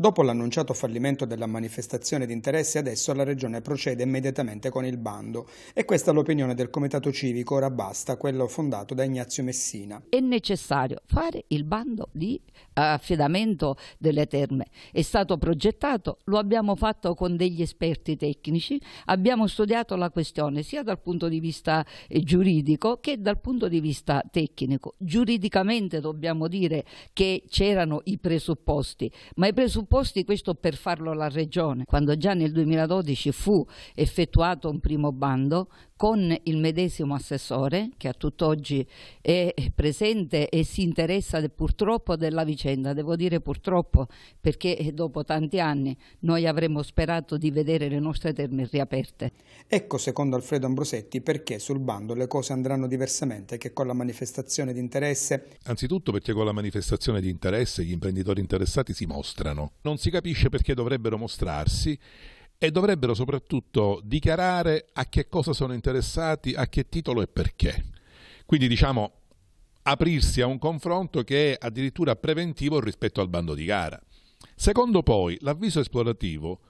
Dopo l'annunciato fallimento della manifestazione di interesse, adesso la Regione procede immediatamente con il bando. E questa è l'opinione del Comitato Civico Ora Basta, quello fondato da Ignazio Messina. È necessario fare il bando di eh, affidamento delle terme. È stato progettato, lo abbiamo fatto con degli esperti tecnici, abbiamo studiato la questione sia dal punto di vista eh, giuridico che dal punto di vista tecnico. Giuridicamente dobbiamo dire che c'erano i presupposti, ma i presupposti proposti questo per farlo la Regione, quando già nel 2012 fu effettuato un primo bando con il medesimo assessore che a tutt'oggi è presente e si interessa de, purtroppo della vicenda, devo dire purtroppo perché eh, dopo tanti anni noi avremmo sperato di vedere le nostre terme riaperte. Ecco secondo Alfredo Ambrosetti perché sul bando le cose andranno diversamente che con la manifestazione di interesse. Anzitutto perché con la manifestazione di interesse gli imprenditori interessati si mostrano. Non si capisce perché dovrebbero mostrarsi e dovrebbero soprattutto dichiarare a che cosa sono interessati, a che titolo e perché. Quindi diciamo aprirsi a un confronto che è addirittura preventivo rispetto al bando di gara. Secondo poi, l'avviso esplorativo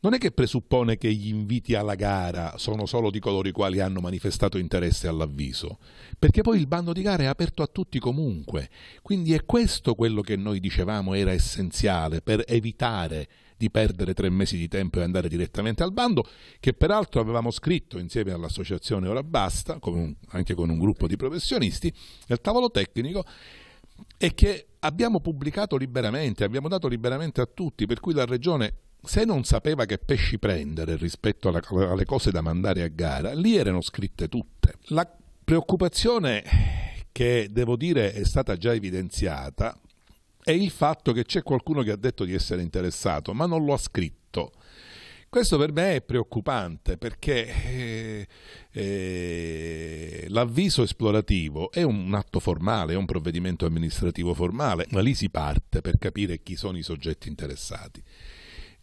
non è che presuppone che gli inviti alla gara sono solo di coloro i quali hanno manifestato interesse all'avviso, perché poi il bando di gara è aperto a tutti comunque. Quindi è questo quello che noi dicevamo era essenziale per evitare di perdere tre mesi di tempo e andare direttamente al bando, che peraltro avevamo scritto insieme all'associazione Ora Basta, con un, anche con un gruppo di professionisti, nel tavolo tecnico, e che abbiamo pubblicato liberamente, abbiamo dato liberamente a tutti, per cui la regione se non sapeva che pesci prendere rispetto alla, alle cose da mandare a gara, lì erano scritte tutte. La preoccupazione che devo dire è stata già evidenziata è il fatto che c'è qualcuno che ha detto di essere interessato, ma non lo ha scritto. Questo per me è preoccupante perché eh, eh, l'avviso esplorativo è un atto formale, è un provvedimento amministrativo formale, ma lì si parte per capire chi sono i soggetti interessati.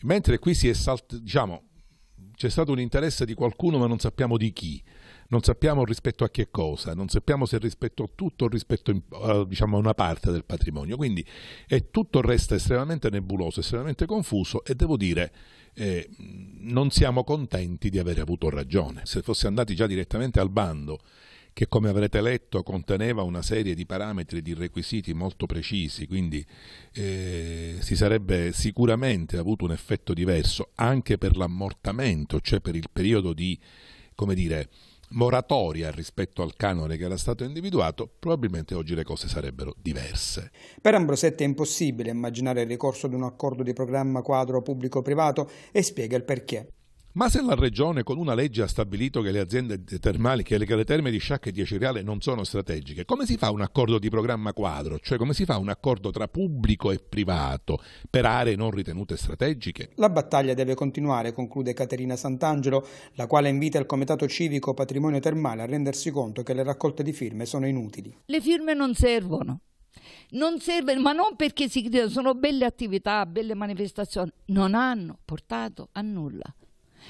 Mentre qui si è salt- diciamo, c'è stato un interesse di qualcuno ma non sappiamo di chi non sappiamo rispetto a che cosa, non sappiamo se rispetto a tutto o rispetto a, diciamo, una parte del patrimonio, quindi tutto resta estremamente nebuloso, estremamente confuso e devo dire eh, non siamo contenti di aver avuto ragione. Se fosse andati già direttamente al bando che come avrete letto conteneva una serie di parametri e di requisiti molto precisi, quindi eh, si sarebbe sicuramente avuto un effetto diverso anche per l'ammortamento, cioè per il periodo di, come dire, moratoria rispetto al canone che era stato individuato, probabilmente oggi le cose sarebbero diverse. Per Ambrosetti è impossibile immaginare il ricorso ad un accordo di programma quadro pubblico-privato e spiega il perché. Ma se la Regione con una legge ha stabilito che le aziende termali, che le terme di Sciacca e di Acireale non sono strategiche, come si fa un accordo di programma quadro? Cioè come si fa un accordo tra pubblico e privato per aree non ritenute strategiche? La battaglia deve continuare, conclude Caterina Sant'Angelo, la quale invita il Comitato Civico Patrimonio Termale a rendersi conto che le raccolte di firme sono inutili. Le firme non servono. Non serve, ma non perché si sono belle attività, belle manifestazioni, non hanno portato a nulla.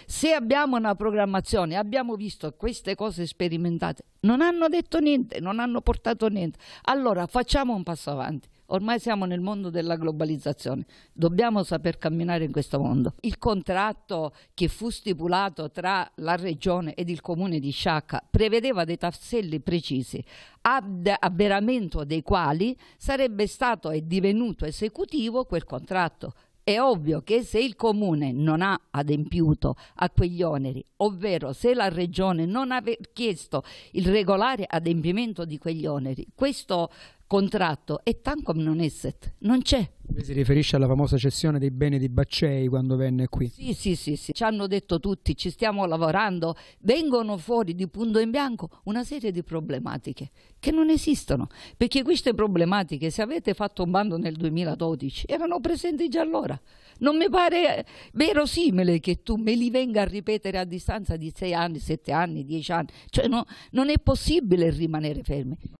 Se abbiamo una programmazione, abbiamo visto queste cose sperimentate, non hanno detto niente, non hanno portato niente. Allora facciamo un passo avanti. Ormai siamo nel mondo della globalizzazione, dobbiamo saper camminare in questo mondo. Il contratto che fu stipulato tra la regione ed il comune di Sciacca prevedeva dei tasselli precisi, ad avveramento dei quali sarebbe stato e divenuto esecutivo quel contratto. È ovvio che se il comune non ha adempiuto a quegli oneri, ovvero se la regione non ha chiesto il regolare adempimento di quegli oneri, questo contratto e tanquam non esset, non c'è. si riferisce alla famosa cessione dei beni di Baccei quando venne qui? Sì, sì, sì, sì, ci hanno detto tutti, ci stiamo lavorando, vengono fuori di punto in bianco una serie di problematiche che non esistono, perché queste problematiche, se avete fatto un bando nel 2012, erano presenti già allora. Non mi pare verosimile che tu me li venga a ripetere a distanza di sei anni, sette anni, dieci anni, cioè no, non è possibile rimanere fermi.